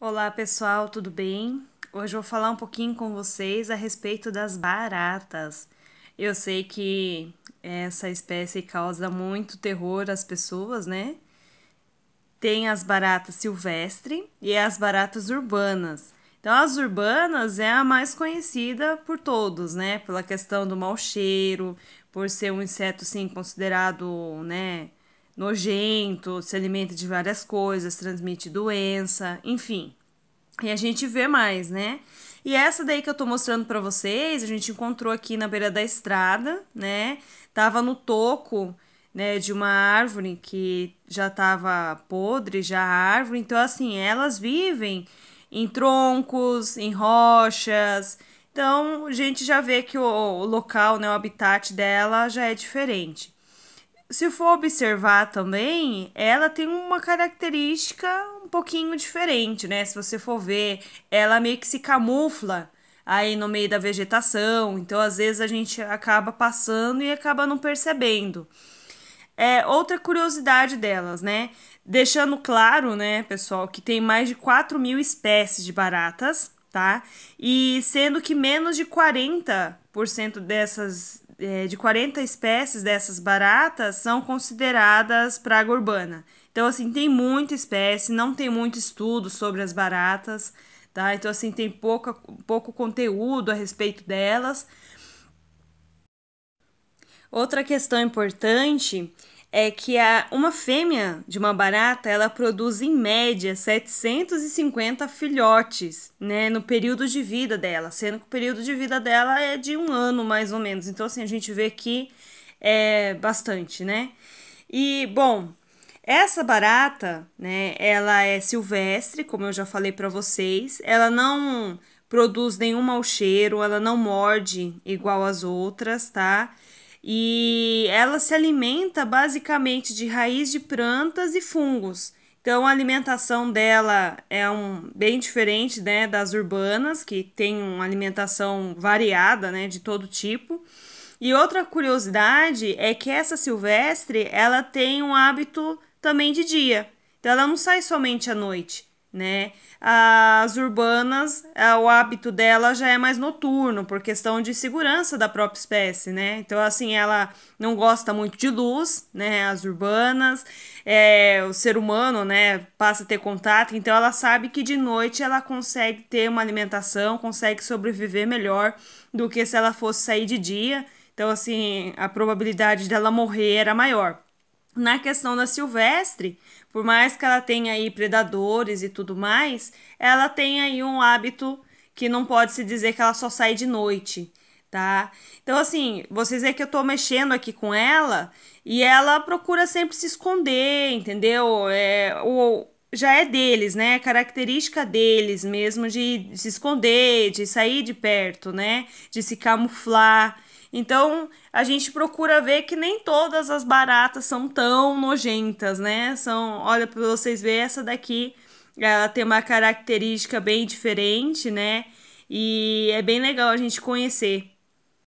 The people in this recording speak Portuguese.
Olá pessoal, tudo bem? Hoje eu vou falar um pouquinho com vocês a respeito das baratas. Eu sei que essa espécie causa muito terror às pessoas, né? Tem as baratas silvestres e as baratas urbanas. Então, as urbanas é a mais conhecida por todos, né? Pela questão do mau cheiro, por ser um inseto, sim, considerado, né? nojento, se alimenta de várias coisas, transmite doença, enfim. E a gente vê mais, né? E essa daí que eu tô mostrando para vocês, a gente encontrou aqui na beira da estrada, né? Tava no toco, né, de uma árvore que já tava podre, já a árvore. Então assim, elas vivem em troncos, em rochas. Então, a gente já vê que o local, né, o habitat dela já é diferente se for observar também, ela tem uma característica um pouquinho diferente, né? Se você for ver, ela meio que se camufla aí no meio da vegetação, então às vezes a gente acaba passando e acaba não percebendo. É, outra curiosidade delas, né? Deixando claro, né, pessoal, que tem mais de 4 mil espécies de baratas, tá? E sendo que menos de 40% dessas é, de 40 espécies dessas baratas são consideradas praga urbana. Então, assim, tem muita espécie, não tem muito estudo sobre as baratas, tá? Então, assim, tem pouca, pouco conteúdo a respeito delas. Outra questão importante é que a, uma fêmea de uma barata ela produz em média 750 filhotes né, no período de vida dela, sendo que o período de vida dela é de um ano mais ou menos. Então, assim, a gente vê que é bastante, né? E, bom, essa barata, né, ela é silvestre, como eu já falei para vocês, ela não produz nenhum mau cheiro, ela não morde igual as outras, tá? E ela se alimenta basicamente de raiz de plantas e fungos. Então a alimentação dela é um, bem diferente né, das urbanas, que tem uma alimentação variada né, de todo tipo. E outra curiosidade é que essa silvestre ela tem um hábito também de dia. Então ela não sai somente à noite né? As urbanas, é, o hábito dela já é mais noturno, por questão de segurança da própria espécie, né? Então, assim, ela não gosta muito de luz, né? As urbanas, é, o ser humano, né, passa a ter contato, então ela sabe que de noite ela consegue ter uma alimentação, consegue sobreviver melhor do que se ela fosse sair de dia. Então, assim, a probabilidade dela morrer era maior na questão da silvestre, por mais que ela tenha aí predadores e tudo mais, ela tem aí um hábito que não pode se dizer que ela só sai de noite, tá? Então, assim, vocês veem que eu tô mexendo aqui com ela e ela procura sempre se esconder, entendeu? É, o já é deles, né? É característica deles mesmo de se esconder, de sair de perto, né? De se camuflar. Então, a gente procura ver que nem todas as baratas são tão nojentas, né? São, olha para vocês ver essa daqui, ela tem uma característica bem diferente, né? E é bem legal a gente conhecer.